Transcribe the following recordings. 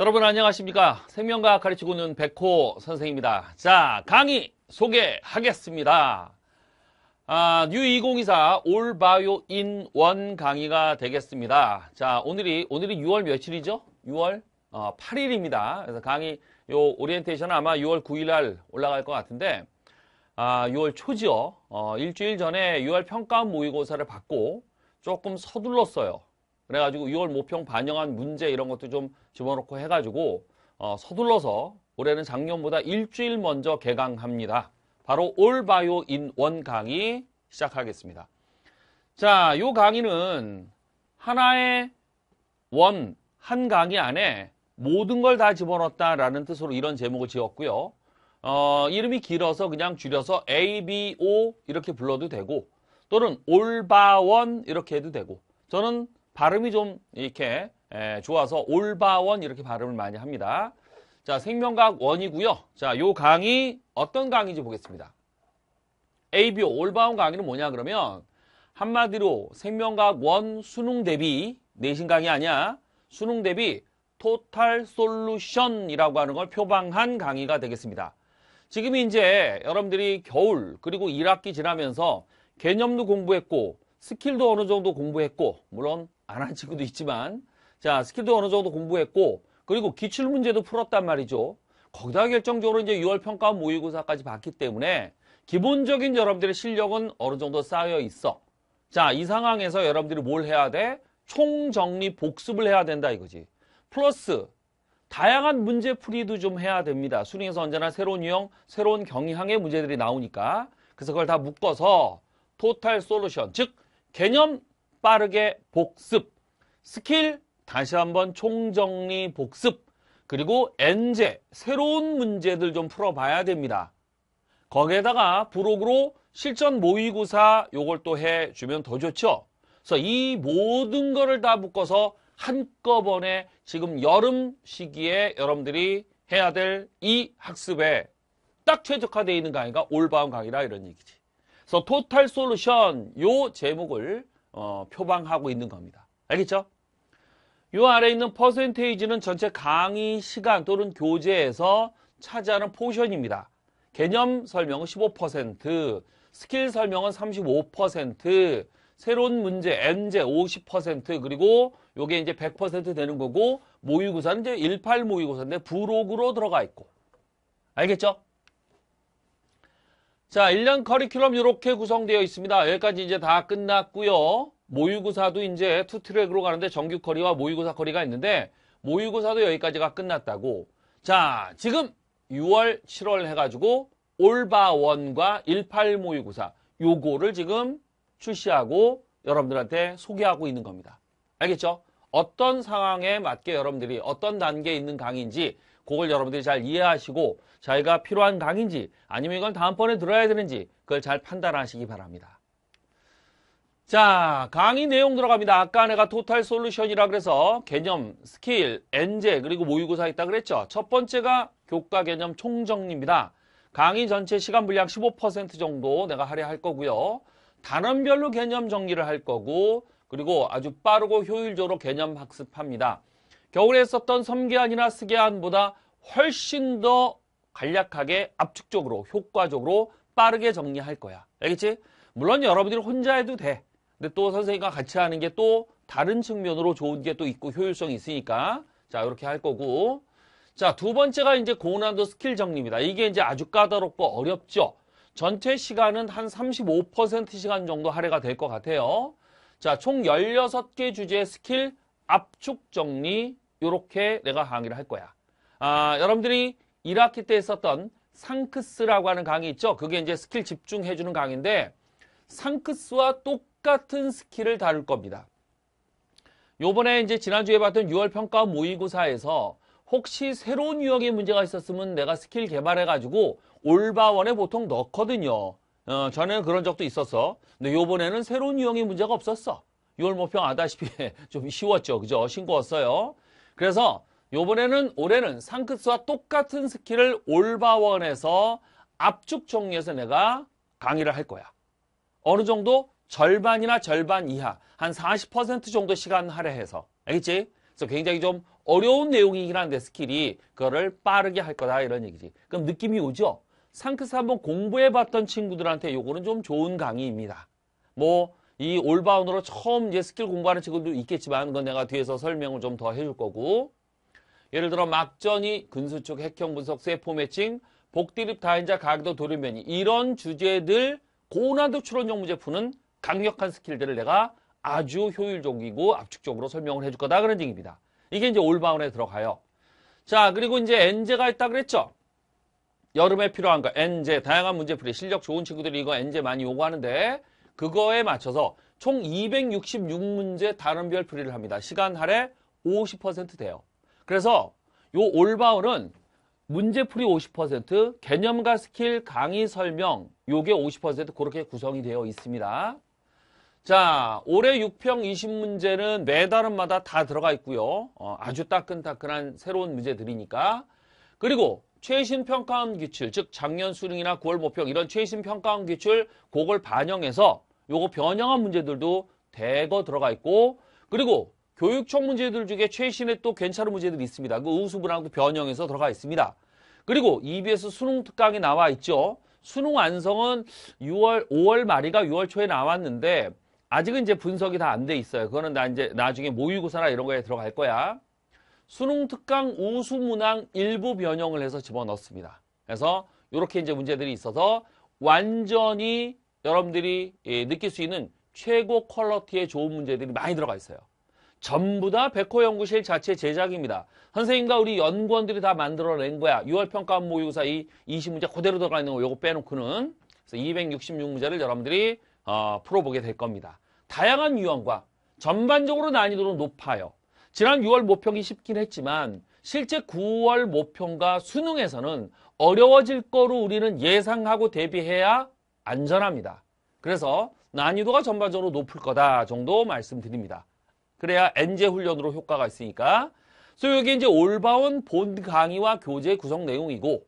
여러분 안녕하십니까 생명과학 가르치고는 있 백호 선생입니다 자 강의 소개하겠습니다 아, 뉴 2024 올바요 인원 강의가 되겠습니다 자 오늘이 오늘이 6월 며칠이죠 6월 어, 8일입니다 그래서 강의 요 오리엔테이션은 아마 6월 9일날 올라갈 것 같은데 아, 6월 초지요 어, 일주일 전에 6월 평가 모의고사를 받고 조금 서둘렀어요 그래가지고 6월 모평 반영한 문제 이런 것도 좀 집어넣고 해가지고 어, 서둘러서 올해는 작년보다 일주일 먼저 개강합니다. 바로 올바요 인 원 강의 시작하겠습니다. 자, 이 강의는 하나의 원, 한 강의 안에 모든 걸 다 집어넣었다라는 뜻으로 이런 제목을 지었고요. 어, 이름이 길어서 그냥 줄여서 ABO 이렇게 불러도 되고 또는 올바원 이렇게 해도 되고 저는 발음이 좀 이렇게 좋아서 올바원 이렇게 발음을 많이 합니다. 자, 생명과학 원이고요. 자, 요 강의 어떤 강의인지 보겠습니다. ABO 올바운 강의는 뭐냐 그러면 한마디로 생명과학 원 수능 대비 내신 강의 아니야. 수능 대비 토탈 솔루션이라고 하는 걸 표방한 강의가 되겠습니다. 지금 이제 여러분들이 겨울 그리고 1학기 지나면서 개념도 공부했고 스킬도 어느 정도 공부했고 물론 안한 친구도 있지만 자 스킬도 어느 정도 공부했고 그리고 기출 문제도 풀었단 말이죠. 거기다 결정적으로 이제 6월 평가 모의고사까지 봤기 때문에 기본적인 여러분들의 실력은 어느 정도 쌓여 있어. 자, 이 상황에서 여러분들이 뭘 해야 돼? 총정리 복습을 해야 된다 이거지. 플러스 다양한 문제 풀이도 좀 해야 됩니다. 수능에서 언제나 새로운 유형, 새로운 경향의 문제들이 나오니까 그래서 그걸 다 묶어서 토탈 솔루션, 즉 개념 빠르게 복습, 스킬 다시 한번 총정리 복습, 그리고 엔제 새로운 문제들 좀 풀어봐야 됩니다. 거기에다가 부록으로 실전 모의고사 요걸 또 해주면 더 좋죠. 그래서 이 모든 거를 다 묶어서 한꺼번에 지금 여름 시기에 여러분들이 해야 될 이 학습에 딱 최적화되어 있는 강의가 올바운 강의라 이런 얘기지. 그래서 토탈 솔루션 요 제목을 어, 표방하고 있는 겁니다. 알겠죠? 요 아래 에 있는 퍼센테이지는 전체 강의 시간 또는 교재에서 차지하는 포션입니다. 개념 설명은 15%, 스킬 설명은 35%, 새로운 문제 N제 50% 그리고 요게 이제 100% 되는 거고 모의고사는 이제 18 모의고사인데 부록으로 들어가 있고 알겠죠? 자, 1년 커리큘럼 이렇게 구성되어 있습니다. 여기까지 이제 다 끝났고요. 모의고사도 이제 투 트랙으로 가는데 정규 커리와 모의고사 커리가 있는데 모의고사도 여기까지가 끝났다고. 자, 지금 6월, 7월 해가지고 올바원과 18 모의고사 요거를 지금 출시하고 여러분들한테 소개하고 있는 겁니다. 알겠죠? 어떤 상황에 맞게 여러분들이 어떤 단계에 있는 강의인지 그걸 여러분들이 잘 이해하시고 자기가 필요한 강인지 의 아니면 이건 다음번에 들어야 되는지 그걸 잘 판단하시기 바랍니다. 자, 강의 내용 들어갑니다. 아까 내가 토탈 솔루션이라 그래서 개념, 스킬, 엔제, 그리고 모의고사 있다 그랬죠. 첫 번째가 교과 개념 총정리입니다. 강의 전체 시간 분량 15% 정도 내가 할애할 거고요. 단원별로 개념 정리를 할 거고 그리고 아주 빠르고 효율적으로 개념 학습합니다. 겨울에 썼던 섬기안이나스기안보다 훨씬 더 간략하게 압축적으로 효과적으로 빠르게 정리할 거야. 알겠지? 물론 여러분들이 혼자 해도 돼. 근데 또 선생님과 같이 하는 게 또 다른 측면으로 좋은 게 또 있고 효율성이 있으니까 자 이렇게 할 거고 자두 번째가 이제 고난도 스킬 정리입니다. 이게 이제 아주 까다롭고 어렵죠. 전체 시간은 한 35% 시간 정도 할애가 될 것 같아요. 자, 총 16개 주제 스킬 압축 정리 이렇게 내가 강의를 할 거야. 아, 여러분들이 1학기 때 했었던 상크스라고 하는 강의 있죠? 그게 이제 스킬 집중해주는 강의인데 상크스와 똑같은 스킬을 다룰 겁니다. 요번에 이제 지난주에 봤던 6월 평가 모의고사에서 혹시 새로운 유형의 문제가 있었으면 내가 스킬 개발해가지고 올바원에 보통 넣거든요. 어, 전에는 그런 적도 있었어. 근데 요번에는 새로운 유형의 문제가 없었어. 6월 모평 아다시피 좀 쉬웠죠. 그죠? 신고 왔어요 그래서 요번에는 올해는 상급수와 똑같은 스킬을 올바원에서 압축 종류에서 내가 강의를 할 거야. 어느 정도 절반이나 절반 이하 한 40% 정도 시간 할애해서 알겠지? 그래서 굉장히 좀 어려운 내용이긴 한데 스킬이 그거를 빠르게 할 거다 이런 얘기지. 그럼 느낌이 오죠? 상크스 한번 공부해봤던 친구들한테 요거는 좀 좋은 강의입니다. 뭐이 올바운드로 처음 이제 스킬 공부하는 친구도 있겠지만 그건 내가 뒤에서 설명을 좀 더 해줄 거고 예를 들어 막전이 근수축 핵형 분석 세포 매칭 복드립 다인자 가기도 돌연변이 이런 주제들 고난도 추론형 문제 푸는 강력한 스킬들을 내가 아주 효율적이고 압축적으로 설명을 해줄 거다 그런 얘기입니다. 이게 이제 올바운에 들어가요. 자 그리고 이제 엔제가 있다 그랬죠. 여름에 필요한 거 엔제 다양한 문제풀이 실력 좋은 친구들이 이거 엔제 많이 요구하는데 그거에 맞춰서 총 266문제 단원별 풀이를 합니다. 시간 할애 50% 돼요. 그래서 요올바울은 문제풀이 50%, 개념과 스킬, 강의 설명 요게 50% 그렇게 구성이 되어 있습니다. 자, 올해 6평 20문제는 매달은마다다 들어가 있고요. 어, 아주 따끈따끈한 새로운 문제들이니까. 그리고 최신 평가원 기출, 즉 작년 수능이나 9월 모평 이런 최신 평가원 기출 그걸 반영해서 요거 변형한 문제들도 대거 들어가 있고 그리고 교육청 문제들 중에 최신에또 괜찮은 문제들이 있습니다. 그 우수분하고 변형해서 들어가 있습니다. 그리고 EBS 수능 특강이 나와 있죠. 수능 완성은 6월 5월 말이가 6월 초에 나왔는데 아직은 이제 분석이 다 안 돼 있어요. 그거는 나 이제 나중에 모의고사나 이런 거에 들어갈 거야. 수능 특강 우수 문항 일부 변형을 해서 집어넣습니다. 그래서 이렇게 이제 문제들이 있어서 완전히 여러분들이 예, 느낄 수 있는 최고 퀄러티의 좋은 문제들이 많이 들어가 있어요. 전부 다 백호연구실 자체 제작입니다. 선생님과 우리 연구원들이 다 만들어낸 거야. 6월 평가 모의고사 이 20문제 그대로 들어가 있는 거이거 빼놓고는 그래서 266문제를 여러분들이 어, 풀어보게 될 겁니다. 다양한 유형과 전반적으로 난이도는 높아요. 지난 6월 모평이 쉽긴 했지만 실제 9월 모평과 수능에서는 어려워질 거로 우리는 예상하고 대비해야 안전합니다. 그래서 난이도가 전반적으로 높을 거다 정도 말씀드립니다. 그래야 엔제 훈련으로 효과가 있으니까 그래서 여기 이제 올바온 본 강의와 교재 구성 내용이고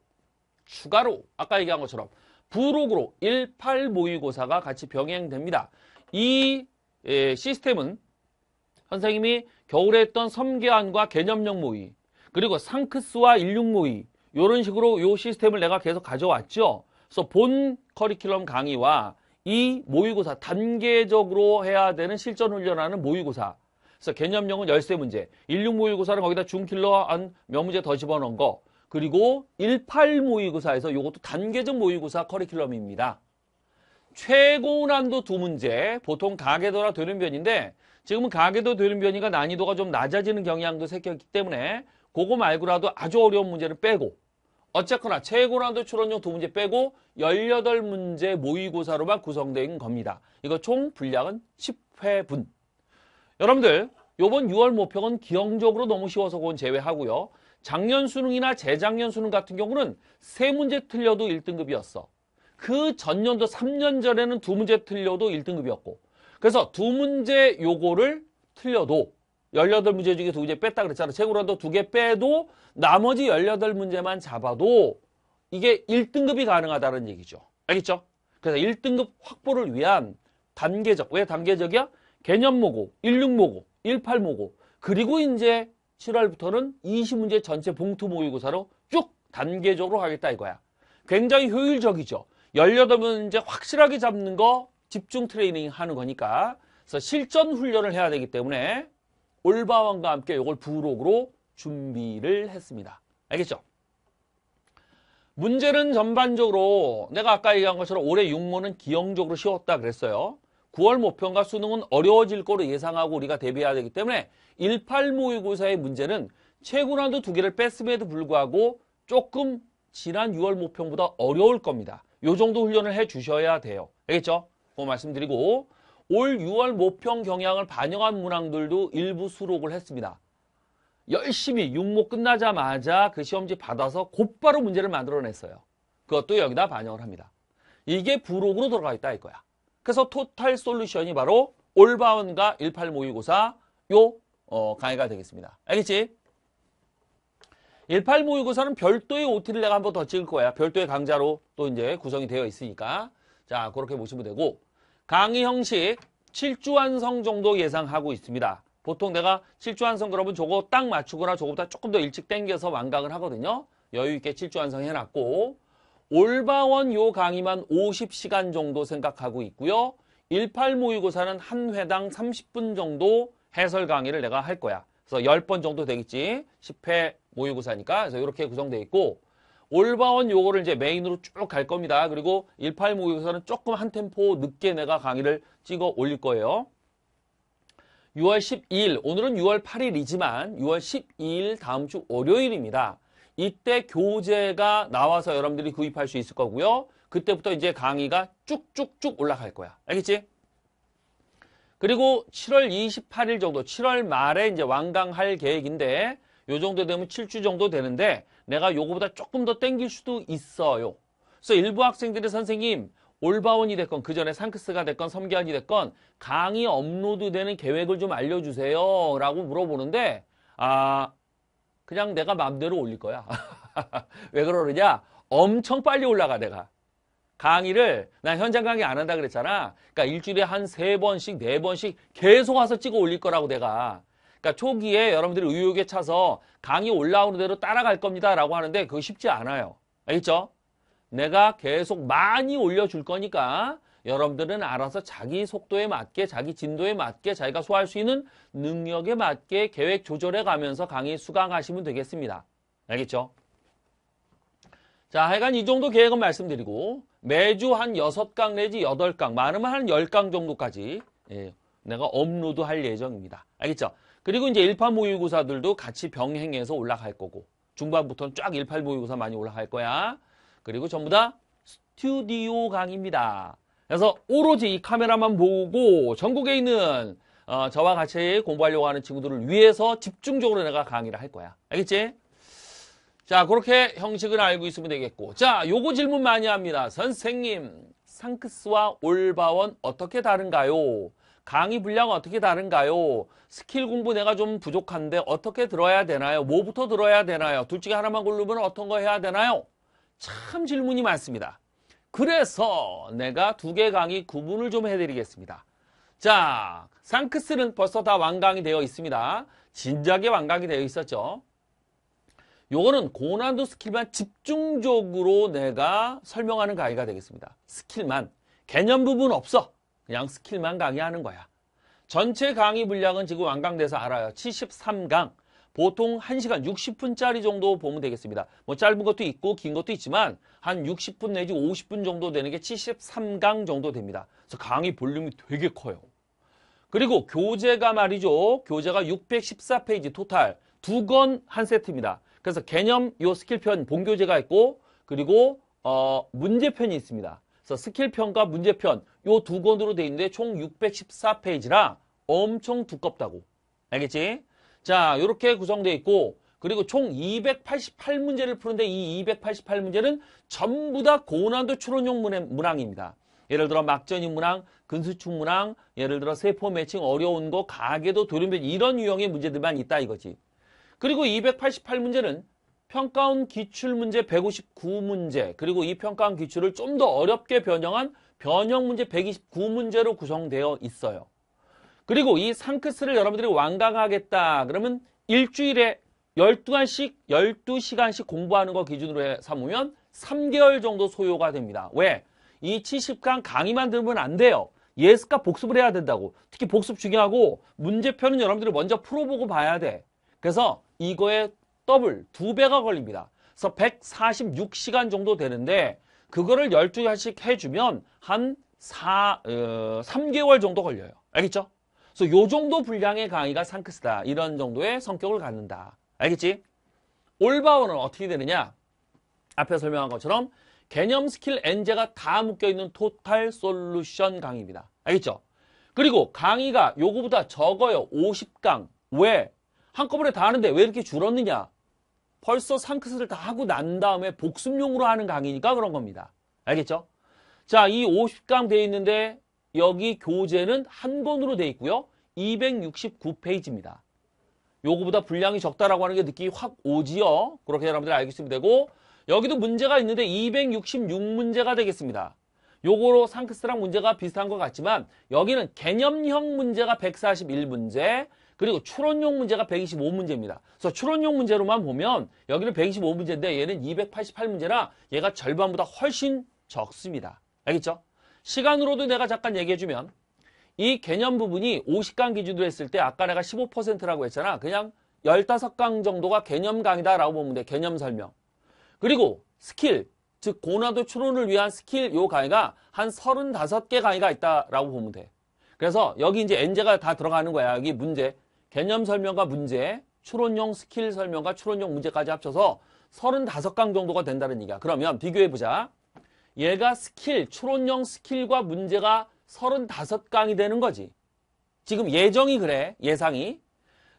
추가로 아까 얘기한 것처럼 부록으로 18 모의고사가 같이 병행됩니다. 이 예, 시스템은 선생님이 겨울에 했던 섬계안과 개념형 모의 그리고 상크스와 16 모의 이런 식으로 이 시스템을 내가 계속 가져왔죠. 그래서 본 커리큘럼 강의와 이 모의고사 단계적으로 해야 되는 실전 훈련하는 모의고사 그래서 개념형은 열세 문제 16 모의고사는 거기다 중킬러 한 몇 문제 더 집어넣은 거 그리고 18 모의고사에서 이것도 단계적 모의고사 커리큘럼입니다 최고 난도 두 문제 보통 가계도나 되는 변인데 지금은 가계도 되는 변이가 난이도가 좀 낮아지는 경향도 새겼기 때문에 그거 말고라도 아주 어려운 문제를 빼고 어쨌거나 최고난도 추론용두 문제 빼고 18문제 모의고사로만 구성된 겁니다. 이거 총 분량은 10회분. 여러분들 요번 6월 모평은 기형적으로 너무 쉬워서 그건 제외하고요. 작년 수능이나 재작년 수능 같은 경우는 세 문제 틀려도 1등급이었어. 그 전년도 3년 전에는 두 문제 틀려도 1등급이었고 그래서 두 문제 요거를 틀려도 1 8 문제 중에 두문제 뺐다 그랬잖아. 책으로도 두 개 빼도 나머지 1 8 문제만 잡아도 이게 1등급이 가능하다는 얘기죠. 알겠죠? 그래서 1등급 확보를 위한 단계적. 왜 단계적이야? 개념모고, 1 6모고1 8모고 그리고 이제 7월부터는 20문제 전체 봉투 모의고사로 쭉 단계적으로 하겠다 이거야. 굉장히 효율적이죠. 18문제 확실하게 잡는 거 집중 트레이닝 하는 거니까. 그래서 실전 훈련을 해야 되기 때문에 올바왕과 함께 이걸 부록으로 준비를 했습니다. 알겠죠? 문제는 전반적으로 내가 아까 얘기한 것처럼 올해 6모는 기형적으로 쉬웠다 그랬어요. 9월 모평과 수능은 어려워질 거로 예상하고 우리가 대비해야 되기 때문에 18 모의고사의 문제는 최고난도 두 개를 뺐음에도 불구하고 조금 지난 6월 모평보다 어려울 겁니다. 요 정도 훈련을 해 주셔야 돼요. 알겠죠? 그 말씀드리고 올 6월 모평 경향을 반영한 문항들도 일부 수록을 했습니다. 열심히 육모 끝나자마자 그 시험지 받아서 곧바로 문제를 만들어냈어요. 그것도 여기다 반영을 합니다. 이게 부록으로 들어가 있다 이거야. 그래서 토탈 솔루션이 바로 올바운과 18 모의고사 요 어, 강의가 되겠습니다. 알겠지? 18 모의고사는 별도의 OT를 내가 한 번 더 찍을 거야. 별도의 강좌로 또 이제 구성이 되어 있으니까. 자, 그렇게 보시면 되고 강의 형식 7주 완성 정도 예상하고 있습니다. 보통 내가 7주 완성 그러면 저거 딱 맞추거나 저거보다 조금 더 일찍 땡겨서 완강을 하거든요. 여유 있게 7주 완성해놨고 올바원 요 강의만 50시간 정도 생각하고 있고요. 18 모의고사는 한 회당 30분 정도 해설 강의를 내가 할 거야. 그래서 10번 정도 되겠지. 10회 모의고사니까. 그래서 이렇게 구성되어 있고 올바원 요거를 이제 메인으로 쭉 갈 겁니다. 그리고 18모의에서는 조금 한 템포 늦게 내가 강의를 찍어 올릴 거예요. 6월 12일, 오늘은 6월 8일이지만 6월 12일 다음 주 월요일입니다. 이때 교재가 나와서 여러분들이 구입할 수 있을 거고요. 그때부터 이제 강의가 쭉쭉쭉 올라갈 거야. 알겠지? 그리고 7월 28일 정도, 7월 말에 이제 완강할 계획인데 요 정도 되면 7주 정도 되는데 내가 요거보다 조금 더 땡길 수도 있어요. 그래서 일부 학생들이 선생님 올바원이 됐건 그 전에 상크스가 됐건 섬기안이 됐건 강의 업로드되는 계획을 좀 알려주세요 라고 물어보는데 아 그냥 내가 마음대로 올릴 거야 왜 그러느냐 엄청 빨리 올라가 내가 강의를 나 현장 강의 안 한다 그랬잖아 그러니까 일주일에 한 세번씩네번씩 네 계속 와서 찍어 올릴 거라고 내가 그러니까 초기에 여러분들이 의욕에 차서 강이 올라오는 대로 따라갈 겁니다. 라고 하는데 그거 쉽지 않아요. 알겠죠? 내가 계속 많이 올려줄 거니까 여러분들은 알아서 자기 속도에 맞게 자기 진도에 맞게 자기가 소화할 수 있는 능력에 맞게 계획 조절해 가면서 강의 수강하시면 되겠습니다. 알겠죠? 자, 하여간 이 정도 계획은 말씀드리고 매주 한 6강 내지 8강, 많으면 한 10강 정도까지 예, 내가 업로드할 예정입니다. 알겠죠? 그리고 이제 1파 모의고사들도 같이 병행해서 올라갈 거고 중반부터는 쫙 1파 모의고사 많이 올라갈 거야. 그리고 전부 다 스튜디오 강입니다. 그래서 오로지 이 카메라만 보고 전국에 있는 어, 저와 같이 공부하려고 하는 친구들을 위해서 집중적으로 내가 강의를 할 거야. 알겠지? 자, 그렇게 형식을 알고 있으면 되겠고. 자, 요거 질문 많이 합니다. 선생님, 상크스와 올바원 어떻게 다른가요? 강의 분량 은 어떻게 다른가요? 스킬 공부 내가 좀 부족한데 어떻게 들어야 되나요? 뭐부터 들어야 되나요? 둘 중에 하나만 고르면 어떤 거 해야 되나요? 참 질문이 많습니다. 그래서 내가 두 개 강의 구분을 좀 해드리겠습니다. 자, 상크스는 벌써 다 완강이 되어 있습니다. 진작에 완강이 되어 있었죠. 요거는 고난도 스킬만 집중적으로 내가 설명하는 강의가 되겠습니다. 스킬만. 개념 부분 없어. 양 스킬만 강의하는 거야. 전체 강의 분량은 지금 완강돼서 알아요. 73강. 보통 1시간 60분짜리 정도 보면 되겠습니다. 뭐 짧은 것도 있고 긴 것도 있지만 한 60분 내지 50분 정도 되는 게 73강 정도 됩니다. 그래서 강의 볼륨이 되게 커요. 그리고 교재가 말이죠. 교재가 614페이지 토탈 두 권 한 세트입니다. 그래서 개념 요 스킬편 본교재가 있고 그리고 어 문제편이 있습니다. 그래서 스킬편과 문제편 요 두 권으로 돼 있는데 총 614페이지라 엄청 두껍다고. 알겠지? 자, 이렇게 구성되어 있고 그리고 총 288문제를 푸는데 이 288문제는 전부 다 고난도 추론용 문항입니다. 예를 들어 막전인 문항, 근수축 문항, 예를 들어 세포 매칭 어려운 거, 가계도, 도연변 이런 유형의 문제들만 있다 이거지. 그리고 288문제는 평가원 기출문제 159문제 그리고 이 평가원 기출을 좀 더 어렵게 변형한 변형문제 129문제로 구성되어 있어요. 그리고 이 상크스를 여러분들이 완강하겠다 그러면 일주일에 12시간씩 12시간씩 공부하는 거 기준으로 삼으면 3개월 정도 소요가 됩니다. 왜? 이 70강 강의만 들으면 안 돼요. 예습과 복습을 해야 된다고. 특히 복습 중요하고 문제표는 여러분들이 먼저 풀어보고 봐야 돼. 그래서 이거에 더블 두배가 걸립니다. 그래서 146시간 정도 되는데 그거를 12시간씩 해주면 한 4, 어, 3개월 정도 걸려요. 알겠죠? 그래서 요 정도 분량의 강의가 상크스다. 이런 정도의 성격을 갖는다. 알겠지? 올바오는 어떻게 되느냐? 앞에 설명한 것처럼 개념 스킬 엔제가 다 묶여있는 토탈 솔루션 강의입니다. 알겠죠? 그리고 강의가 요거보다 적어요. 50강. 왜? 한꺼번에 다 하는데 왜 이렇게 줄었느냐? 벌써 상크스를 다 하고 난 다음에 복습용으로 하는 강의니까 그런 겁니다. 알겠죠? 자, 이 50강 돼 있는데 여기 교재는 한 권으로 돼 있고요. 269페이지입니다. 요거보다 분량이 적다라고 하는 게 느낌이 확 오지요. 그렇게 여러분들 알겠으면 되고 여기도 문제가 있는데 266문제가 되겠습니다. 요거로 상크스랑 문제가 비슷한 것 같지만 여기는 개념형 문제가 141문제, 그리고 추론용 문제가 125문제입니다. 그래서 추론용 문제로만 보면 여기는 125문제인데 얘는 288문제라 얘가 절반보다 훨씬 적습니다. 알겠죠? 시간으로도 내가 잠깐 얘기해주면 이 개념 부분이 50강 기준으로 했을 때 아까 내가 15%라고 했잖아. 그냥 15강 정도가 개념 강의다라고 보면 돼. 개념 설명. 그리고 스킬, 즉 고난도 추론을 위한 스킬 요 강의가 한 35개 강의가 있다라고 보면 돼. 그래서 여기 이제 n 제가다 들어가는 거야. 여기 문제. 개념 설명과 문제, 추론용 스킬 설명과 추론용 문제까지 합쳐서 35강 정도가 된다는 얘기야. 그러면 비교해보자. 얘가 스킬, 추론용 스킬과 문제가 35강이 되는 거지. 지금 예정이 그래, 예상이.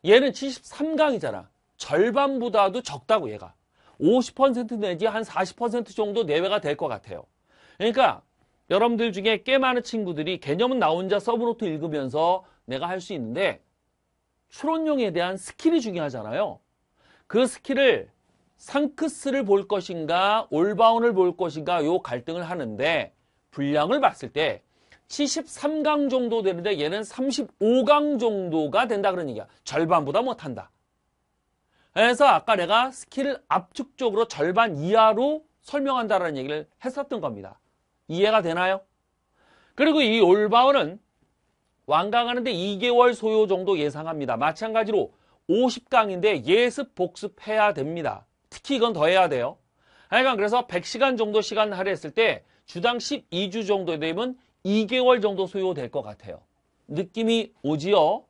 얘는 73강이잖아. 절반보다도 적다고 얘가. 50% 내지 한 40% 정도 내외가 될 것 같아요. 그러니까 여러분들 중에 꽤 많은 친구들이 개념은 나 혼자 서브노트 읽으면서 내가 할 수 있는데 추론용에 대한 스킬이 중요하잖아요. 그 스킬을 상크스를 볼 것인가 올바운을 볼 것인가 요 갈등을 하는데 분량을 봤을 때 73강 정도 되는데 얘는 35강 정도가 된다 그런 얘기야. 절반보다 못한다. 그래서 아까 내가 스킬을 압축적으로 절반 이하로 설명한다라는 얘기를 했었던 겁니다. 이해가 되나요? 그리고 이 올바운은 완강하는데 2개월 소요 정도 예상합니다. 마찬가지로 50강인데 예습 복습해야 됩니다. 특히 이건 더 해야 돼요. 하여간 그래서 100시간 정도 시간 할애했을 때 주당 12주 정도 되면 2개월 정도 소요될 것 같아요. 느낌이 오지요?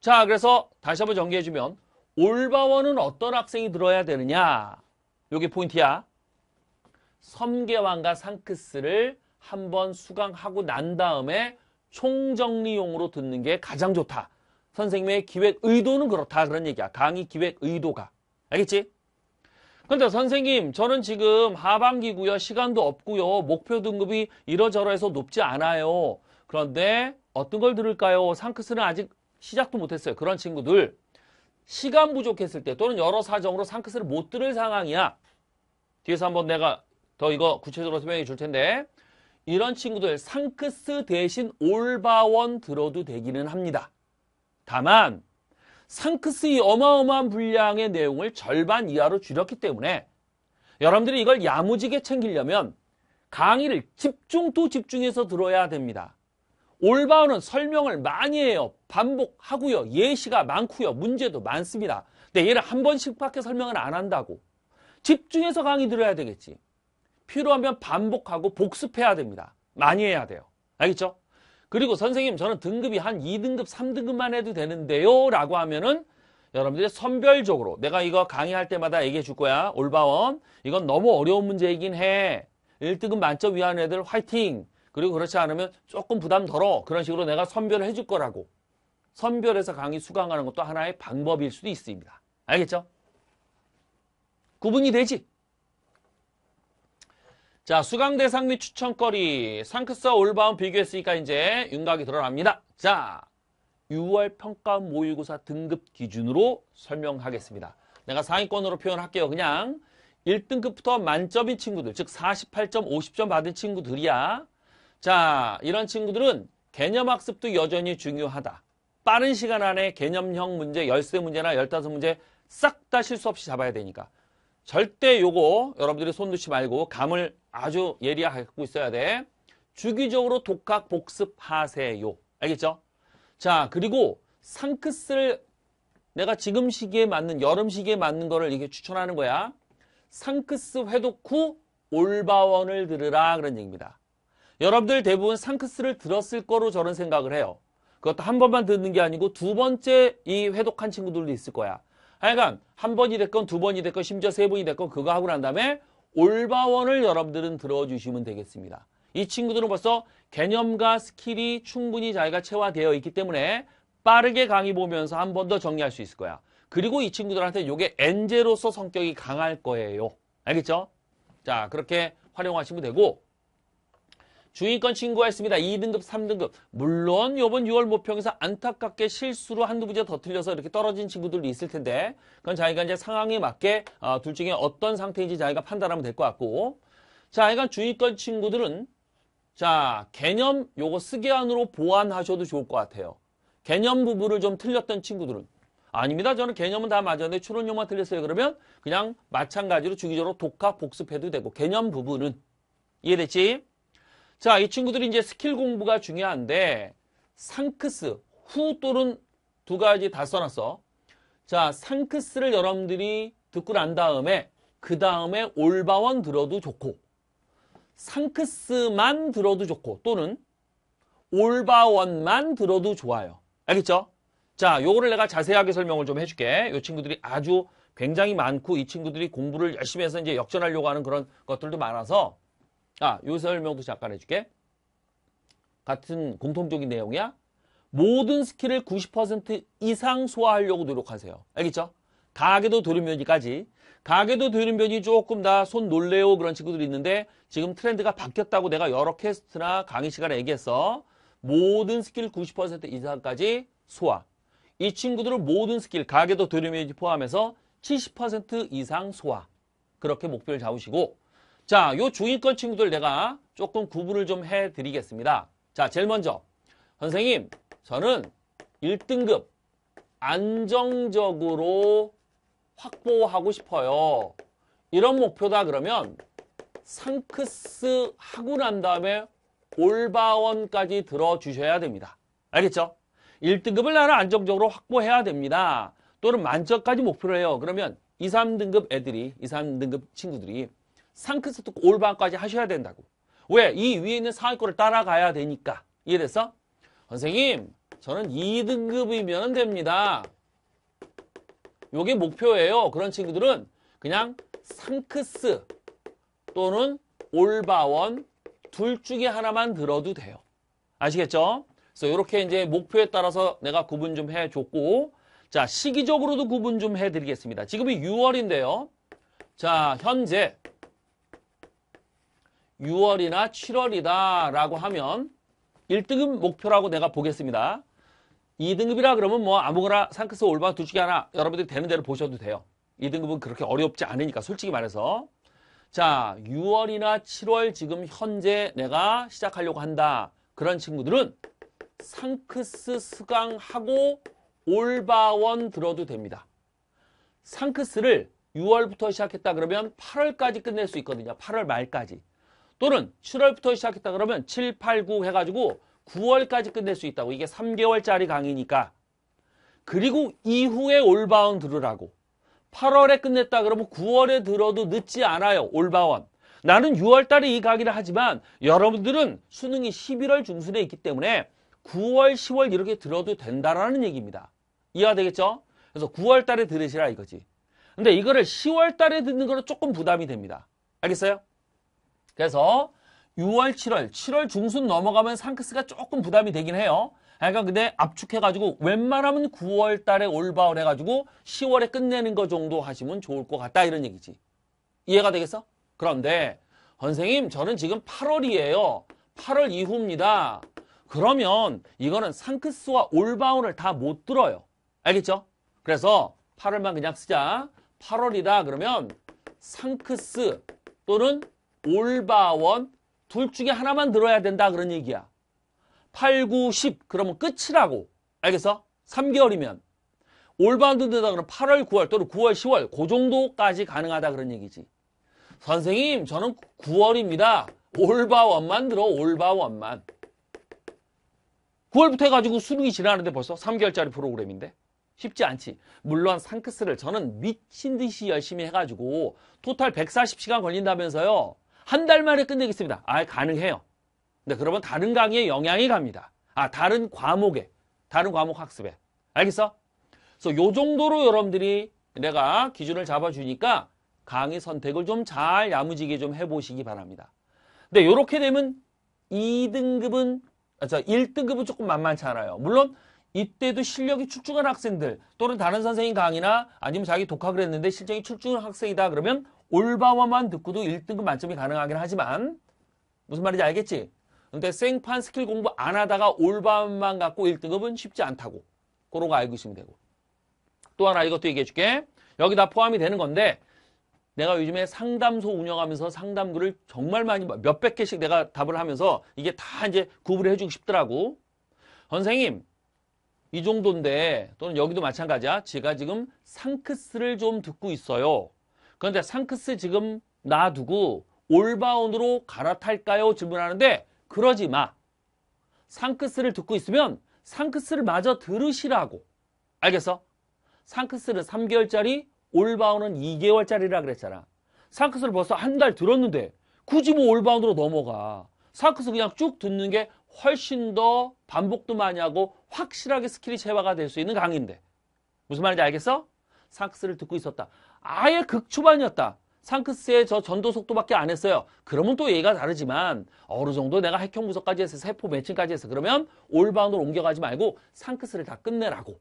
자 그래서 다시 한번 정리해주면 올바원은 어떤 학생이 들어야 되느냐 요게 포인트야. 섬계왕과 상크스를 한번 수강하고 난 다음에 총정리용으로 듣는 게 가장 좋다. 선생님의 기획 의도는 그렇다. 그런 얘기야. 강의 기획 의도가. 알겠지? 근데 선생님 저는 지금 하반기고요. 시간도 없고요. 목표 등급이 이러저러해서 높지 않아요. 그런데 어떤 걸 들을까요? 상크스는 아직 시작도 못했어요. 그런 친구들 시간 부족했을 때 또는 여러 사정으로 상크스를 못 들을 상황이야. 뒤에서 한번 내가 더 이거 구체적으로 설명해 줄 텐데 이런 친구들 상크스 대신 올바원 들어도 되기는 합니다. 다만 상크스의 어마어마한 분량의 내용을 절반 이하로 줄였기 때문에 여러분들이 이걸 야무지게 챙기려면 강의를 집중 도 집중해서 들어야 됩니다. 올바운은 설명을 많이 해요. 반복하고요. 예시가 많고요. 문제도 많습니다. 근데 얘를 한 번씩 밖에 설명을 안 한다고. 집중해서 강의 들어야 되겠지. 필요하면 반복하고 복습해야 됩니다. 많이 해야 돼요. 알겠죠? 그리고 선생님 저는 등급이 한 2등급, 3등급만 해도 되는데요. 라고 하면은 여러분들이 선별적으로 내가 이거 강의할 때마다 얘기해 줄 거야. 올바원 이건 너무 어려운 문제이긴 해. 1등급 만점 위한 애들 화이팅. 그리고 그렇지 않으면 조금 부담 덜어. 그런 식으로 내가 선별을 해줄 거라고. 선별해서 강의 수강하는 것도 하나의 방법일 수도 있습니다. 알겠죠? 구분이 되지? 자, 수강대 상및 추천거리 상크스와 올바운 비교했으니까 이제 윤곽이 드러납니다. 자, 6월 평가 모의고사 등급 기준으로 설명하겠습니다. 내가 상위권으로 표현할게요. 그냥 1등급부터 만점인 친구들, 즉 48점, 50점 받은 친구들이야. 자, 이런 친구들은 개념학습도 여전히 중요하다. 빠른 시간 안에 개념형 문제, 1 3 문제나 1 5 문제 싹 다 실수 없이 잡아야 되니까. 절대 요거 여러분들이 손 놓지 말고 감을 아주 예리하고 있어야 돼. 주기적으로 독학 복습하세요. 알겠죠? 자, 그리고 상크스를 내가 지금 시기에 맞는 여름 시기에 맞는 거를 이게 추천하는 거야. 상크스 회독 후 올바원을 들으라 그런 얘기입니다. 여러분들 대부분 상크스를 들었을 거로 저는 생각을 해요. 그것도 한 번만 듣는 게 아니고 두 번째 이 회독한 친구들도 있을 거야. 하여간 한 번이 됐건 두 번이 됐건 심지어 세 번이 됐건 그거 하고 난 다음에 올바원을 여러분들은 들어주시면 되겠습니다. 이 친구들은 벌써 개념과 스킬이 충분히 자기가 체화되어 있기 때문에 빠르게 강의 보면서 한 번 더 정리할 수 있을 거야. 그리고 이 친구들한테 이게 엔제로서 성격이 강할 거예요. 알겠죠? 자 그렇게 활용하시면 되고 중위권 친구가 있습니다. 2등급, 3등급. 물론 이번 6월 모평에서 안타깝게 실수로 한두 부제더 틀려서 이렇게 떨어진 친구들도 있을 텐데 그건 자기가 이제 상황에 맞게 어, 둘 중에 어떤 상태인지 자기가 판단하면 될 것 같고 자, 이간 중위권 친구들은 자, 개념 요거 쓰기 안으로 보완하셔도 좋을 것 같아요. 개념 부분을 좀 틀렸던 친구들은 아닙니다. 저는 개념은 다 맞았는데 추론용만 틀렸어요. 그러면 그냥 마찬가지로 주기적으로 독학 복습해도 되고 개념 부분은 이해됐지? 자, 이 친구들이 이제 스킬 공부가 중요한데 상크스, 후 또는 두 가지 다 써놨어. 자, 상크스를 여러분들이 듣고 난 다음에 그 다음에 올바원 들어도 좋고 상크스만 들어도 좋고 또는 올바원만 들어도 좋아요. 알겠죠? 자, 요거를 내가 자세하게 설명을 좀 해줄게. 요 친구들이 아주 굉장히 많고 이 친구들이 공부를 열심히 해서 이제 역전하려고 하는 그런 것들도 많아서 아, 요 설명도 잠깐 해줄게. 같은 공통적인 내용이야. 모든 스킬을 90% 이상 소화하려고 노력하세요. 알겠죠? 가게도 돌으면이까지 가게도 돌으면이 조금 다손 놀래요 그런 친구들이 있는데 지금 트렌드가 바뀌었다고 내가 여러 캐스트나 강의 시간에 얘기했어. 모든 스킬 90% 이상까지 소화. 이 친구들은 모든 스킬, 가게도 도리미이 포함해서 70% 이상 소화. 그렇게 목표를 잡으시고 자, 요주위권 친구들 내가 조금 구분을 좀 해드리겠습니다. 자, 제일 먼저 선생님, 저는 1등급 안정적으로 확보하고 싶어요. 이런 목표다 그러면 상크스 하고 난 다음에 올바원까지 들어주셔야 됩니다. 알겠죠? 1등급을 나는 안정적으로 확보해야 됩니다. 또는 만점까지 목표를 해요. 그러면 2, 3등급 애들이, 2, 3등급 친구들이 상크스도 올바까지 하셔야 된다고. 왜? 이 위에 있는 상위권을 따라가야 되니까. 이해됐어? 선생님, 저는 2등급이면 됩니다. 요게 목표예요. 그런 친구들은 그냥 상크스 또는 올바원 둘 중에 하나만 들어도 돼요. 아시겠죠? 그래서 이렇게 이제 목표에 따라서 내가 구분 좀 해줬고 자 시기적으로도 구분 좀 해드리겠습니다. 지금이 6월인데요. 자 현재 6월이나 7월이다 라고 하면 1등급 목표라고 내가 보겠습니다. 2등급이라 그러면 뭐 아무거나 상크스 올바 두 중에 하나 여러분들이 되는 대로 보셔도 돼요. 2등급은 그렇게 어렵지 않으니까 솔직히 말해서 자 6월이나 7월 지금 현재 내가 시작하려고 한다 그런 친구들은 상크스 수강하고 올바원 들어도 됩니다. 상크스를 6월부터 시작했다 그러면 8월까지 끝낼 수 있거든요. 8월 말까지. 또는 7월부터 시작했다 그러면 7, 8, 9 해가지고 9월까지 끝낼 수 있다고. 이게 3개월짜리 강의니까. 그리고 이후에 올바운 들으라고. 8월에 끝냈다 그러면 9월에 들어도 늦지 않아요. 올바운 나는 6월달에 이 강의를 하지만 여러분들은 수능이 11월 중순에 있기 때문에 9월, 10월 이렇게 들어도 된다라는 얘기입니다. 이해가 되겠죠? 그래서 9월달에 들으시라 이거지. 근데 이거를 10월달에 듣는 거는 조금 부담이 됩니다. 알겠어요? 그래서 6월, 7월, 7월 중순 넘어가면 상크스가 조금 부담이 되긴 해요. 그러니까 근데 압축해가지고 웬만하면 9월 달에 올바운 해가지고 10월에 끝내는 거 정도 하시면 좋을 것 같다 이런 얘기지. 이해가 되겠어? 그런데 선생님 저는 지금 8월이에요. 8월 이후입니다. 그러면 이거는 상크스와 올바운을 다 못 들어요. 알겠죠? 그래서 8월만 그냥 쓰자. 8월이다 그러면 상크스 또는 올바원 둘 중에 하나만 들어야 된다 그런 얘기야. 8, 9, 10 그러면 끝이라고. 알겠어? 3개월이면 올바원 든다 그러면 8월, 9월 또는 9월, 10월 그 정도까지 가능하다 그런 얘기지. 선생님 저는 9월입니다. 올바원만 들어 올바원만. 9월부터 해가지고 수능이 지나는데 벌써 3개월짜리 프로그램인데 쉽지 않지. 물론 상크스를 저는 미친 듯이 열심히 해가지고 토탈 140시간 걸린다면서요. 한달 만에 끝내겠습니다. 아, 가능해요. 근데 그러면 다른 강의에 영향이 갑니다. 아, 다른 과목에, 다른 과목 학습에. 알겠어? 그래서 요 정도로 여러분들이 내가 기준을 잡아주니까 강의 선택을 좀 잘 야무지게 좀 해보시기 바랍니다. 근데 요렇게 되면 2등급은, 아, 1등급은 조금 만만치 않아요. 물론 이때도 실력이 출중한 학생들 또는 다른 선생님 강의나 아니면 자기 독학을 했는데 실력이 출중한 학생이다 그러면 올바와만 듣고도 1등급 만점이 가능하긴 하지만 무슨 말인지 알겠지? 근데 생판 스킬 공부 안 하다가 올바만 갖고 1등급은 쉽지 않다고 그런 거 알고 있으면 되고 또 하나 이것도 얘기해 줄게 여기 다 포함이 되는 건데 내가 요즘에 상담소 운영하면서 상담글을 정말 많이 뭐 몇백 개씩 내가 답을 하면서 이게 다 이제 구분을 해주고 싶더라고 선생님 이 정도인데 또는 여기도 마찬가지야 제가 지금 상크스를 좀 듣고 있어요 그런데 상크스 지금 놔두고 올바운으로 갈아탈까요? 질문하는데 그러지 마. 상크스를 듣고 있으면 상크스를 마저 들으시라고. 알겠어? 상크스는 3개월짜리, 올바운은 2개월짜리라 그랬잖아. 상크스를 벌써 한 달 들었는데 굳이 뭐 올바운으로 넘어가. 상크스 그냥 쭉 듣는 게 훨씬 더 반복도 많이 하고 확실하게 스킬이 체화가 될 수 있는 강의인데. 무슨 말인지 알겠어? 상크스를 듣고 있었다. 아예 극초반이었다. 상크스의 저 전도 속도밖에 안 했어요. 그러면 또 얘가 기 다르지만 어느 정도 내가 핵형 분서까지 해서 세포 매칭까지 해서 그러면 올바운드로 옮겨가지 말고 상크스를 다 끝내라고.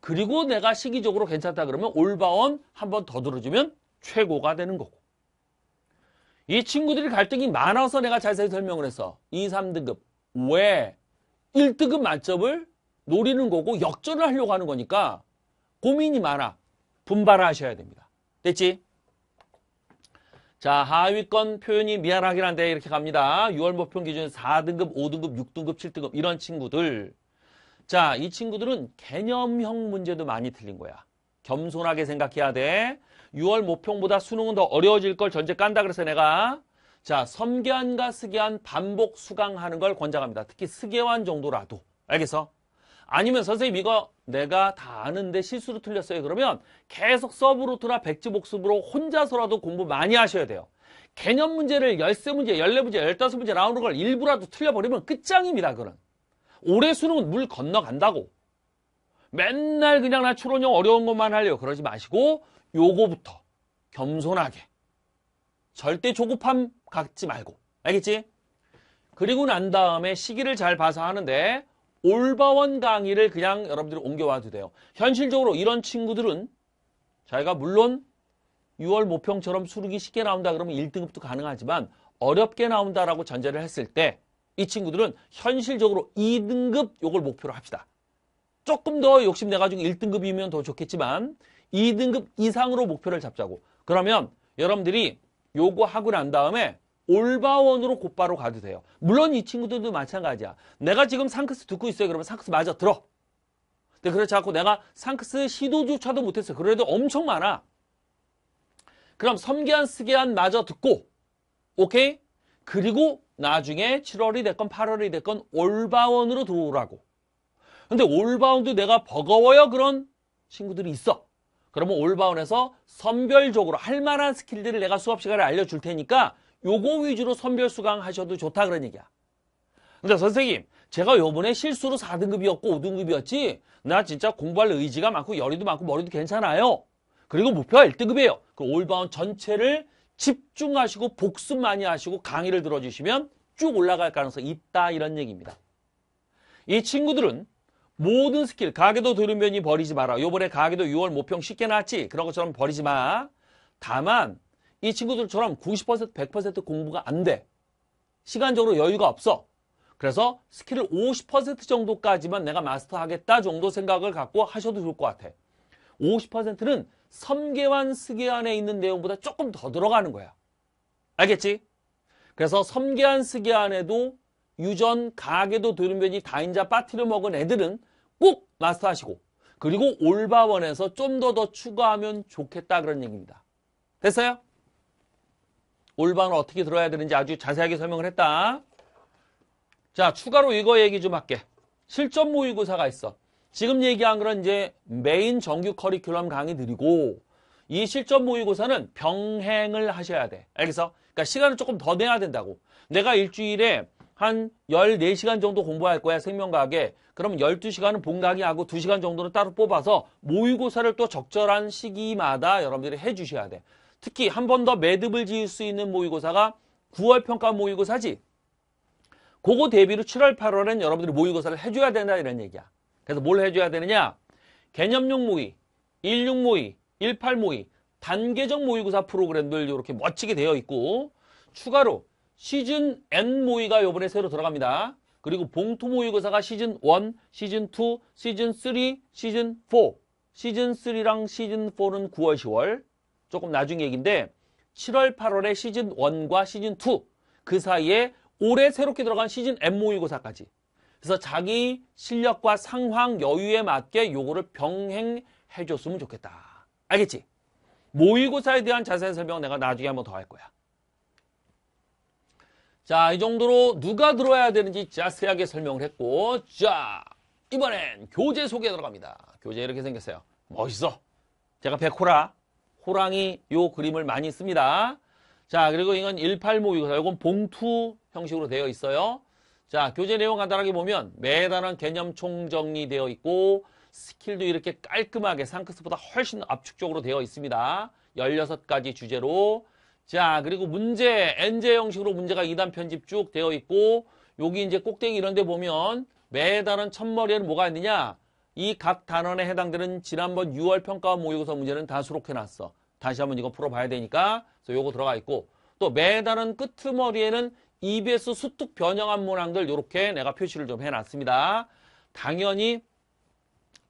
그리고 내가 시기적으로 괜찮다 그러면 올바운 한번 더 들어주면 최고가 되는 거고. 이 친구들이 갈등이 많아서 내가 자세히 설명을 했어. 2, 3등급. 왜? 1등급 만점을 노리는 거고 역전을 하려고 하는 거니까 고민이 많아. 분발하셔야 됩니다. 됐지? 자 하위권 표현이 미안하긴 한데 이렇게 갑니다. 6월 목표 기준 4등급, 5등급, 6등급, 7등급 이런 친구들 자, 이 친구들은 개념형 문제도 많이 틀린 거야. 겸손하게 생각해야 돼. 6월 모평보다 수능은 더 어려워질 걸 전제 깐다 그래서 내가 자, 섬기안과스기안 반복 수강하는 걸 권장합니다. 특히 스계환 정도라도. 알겠어? 아니면 선생님 이거 내가 다 아는데 실수로 틀렸어요. 그러면 계속 서브루트나 백지 복습으로 혼자서라도 공부 많이 하셔야 돼요. 개념 문제를 1 3 문제 1 4 문제 1 5 문제 나오는 걸 일부라도 틀려버리면 끝장입니다. 그건. 올해 수능은 물 건너간다고. 맨날 그냥 나 추론형 어려운 것만 하려 고 그러지 마시고 요거부터 겸손하게 절대 조급함 갖지 말고 알겠지? 그리고 난 다음에 시기를 잘 봐서 하는데 올바원 강의를 그냥 여러분들이 옮겨와도 돼요. 현실적으로 이런 친구들은 자기가 물론 6월 모평처럼 수르기 쉽게 나온다 그러면 1등급도 가능하지만 어렵게 나온다라고 전제를 했을 때 이 친구들은 현실적으로 2등급 요걸 목표로 합시다. 조금 더 욕심내가지고 1등급이면 더 좋겠지만 2등급 이상으로 목표를 잡자고. 그러면 여러분들이 요거 하고 난 다음에 올바원으로 곧바로 가도 돼요. 물론 이 친구들도 마찬가지야. 내가 지금 상크스 듣고 있어요. 그러면 상크스 맞아 들어. 근데 그렇지 않고 내가 상크스 시도조차도 못했어. 그래도 엄청 많아. 그럼 섬기한 스기한 마저 듣고 오케이? 그리고 나중에 7월이 됐건 8월이 됐건 올바원으로 들어오라고. 근데 올바원도 내가 버거워요 그런 친구들이 있어. 그러면 올바원에서 선별적으로 할 만한 스킬들을 내가 수업 시간에 알려줄 테니까 요거 위주로 선별 수강하셔도 좋다 그런 얘기야. 근데 선생님 제가 요번에 실수로 4등급이었고 5등급이었지 나 진짜 공부할 의지가 많고 열의도 많고 머리도 괜찮아요. 그리고 목표가 1등급이에요. 그 올바운 전체를 집중하시고 복습 많이 하시고 강의를 들어주시면 쭉 올라갈 가능성이 있다 이런 얘기입니다. 이 친구들은 모든 스킬 가게도 들으면이 버리지 마라. 요번에 가게도 6월 모평 쉽게 나왔지. 그런 것처럼 버리지 마. 다만 이 친구들처럼 90% 100% 공부가 안 돼. 시간적으로 여유가 없어. 그래서 스킬을 50% 정도까지만 내가 마스터하겠다 정도 생각을 갖고 하셔도 좋을 것 같아. 50%는 섬계환, 스계환에 있는 내용보다 조금 더 들어가는 거야. 알겠지? 그래서 섬계환, 스계환에도 유전, 가계도 돌연변이 다인자 빠티를 먹은 애들은 꼭 마스터하시고 그리고 올바원에서 좀 더더 더 추가하면 좋겠다 그런 얘기입니다. 됐어요? 올바는 어떻게 들어야 되는지 아주 자세하게 설명을 했다. 자, 추가로 이거 얘기 좀 할게. 실전 모의고사가 있어. 지금 얘기한 거는 이제 메인 정규 커리큘럼 강의들이고 이 실전 모의고사는 병행을 하셔야 돼. 알겠어? 그러니까 시간을 조금 더 내야 된다고. 내가 일주일에 한 14시간 정도 공부할 거야 생명과학에 그럼 12시간은 본 강의하고 2시간 정도는 따로 뽑아서 모의고사를 또 적절한 시기마다 여러분들이 해주셔야 돼 특히 한 번 더 매듭을 지을 수 있는 모의고사가 9월 평가 모의고사지. 그거 대비로 7월, 8월엔 여러분들이 모의고사를 해줘야 된다 이런 얘기야. 그래서 뭘 해줘야 되느냐? 개념용 모의, 16 모의, 18 모의, 단계적 모의고사 프로그램들 이렇게 멋지게 되어 있고 추가로 시즌 N 모의가 요번에 새로 들어갑니다. 그리고 봉투 모의고사가 시즌 1, 시즌 2, 시즌 3, 시즌 4. 시즌 3랑 시즌 4는 9월, 10월, 조금 나중 얘기인데 7월, 8월에 시즌 1과 시즌 2그 사이에 올해 새롭게 들어간 시즌 M 모의고사까지 그래서 자기 실력과 상황 여유에 맞게 요거를 병행해 줬으면 좋겠다. 알겠지? 모의고사에 대한 자세한 설명 은 내가 나중에 한번 더 할 거야. 자, 이 정도로 누가 들어야 와 되는지 자세하게 설명을 했고 자, 이번엔 교재 소개 들어갑니다. 교재 이렇게 생겼어요. 멋있어. 제가 백호라 호랑이 요 그림을 많이 씁니다. 자 그리고 이건 1 8모의사 이건 봉투 형식으로 되어 있어요. 자 교재 내용 간단하게 보면 매단은 개념 총정리 되어 있고 스킬도 이렇게 깔끔하게 상크스보다 훨씬 압축적으로 되어 있습니다. 16가지 주제로 자 그리고 문제 n 제 형식으로 문제가 2단 편집 쭉 되어 있고 여기 이제 꼭대기 이런 데 보면 매달은 첫머리에는 뭐가 있느냐 이각 단원에 해당되는 지난번 6월 평가와 모의고사 문제는 다 수록해놨어. 다시 한번 이거 풀어봐야 되니까 그래서 요거 들어가 있고 또매달은 끄트머리에는 EBS 수특 변형한 문항들 요렇게 내가 표시를 좀 해놨습니다. 당연히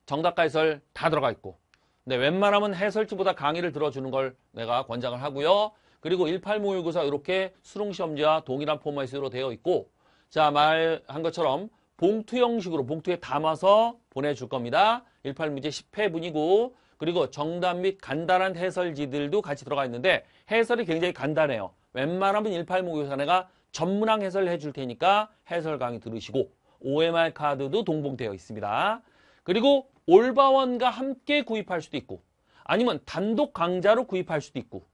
정답과 해설 다 들어가 있고 근데 웬만하면 해설지보다 강의를 들어주는 걸 내가 권장을 하고요. 그리고 18 모의고사 이렇게 수능시험지와 동일한 포맷으로 되어 있고 자말한 것처럼 봉투 형식으로 봉투에 담아서 보내줄 겁니다. 18문제 10회분이고 그리고 정답 및 간단한 해설지들도 같이 들어가 있는데 해설이 굉장히 간단해요. 웬만하면 18모교사 내가 전문항 해설을 해줄 테니까 해설 강의 들으시고 OMR 카드도 동봉되어 있습니다. 그리고 올바원과 함께 구입할 수도 있고 아니면 단독 강좌로 구입할 수도 있고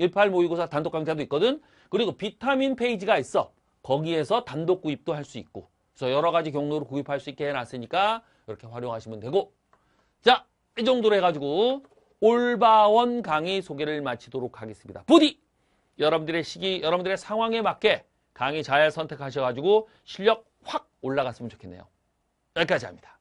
18 모의고사 단독 강좌도 있거든. 그리고 비타민 페이지가 있어. 거기에서 단독 구입도 할 수 있고 그래서 여러 가지 경로로 구입할 수 있게 해놨으니까 이렇게 활용하시면 되고 자, 이 정도로 해가지고 올바원 강의 소개를 마치도록 하겠습니다. 부디 여러분들의 시기, 여러분들의 상황에 맞게 강의 잘 선택하셔가지고 실력 확 올라갔으면 좋겠네요. 여기까지 합니다.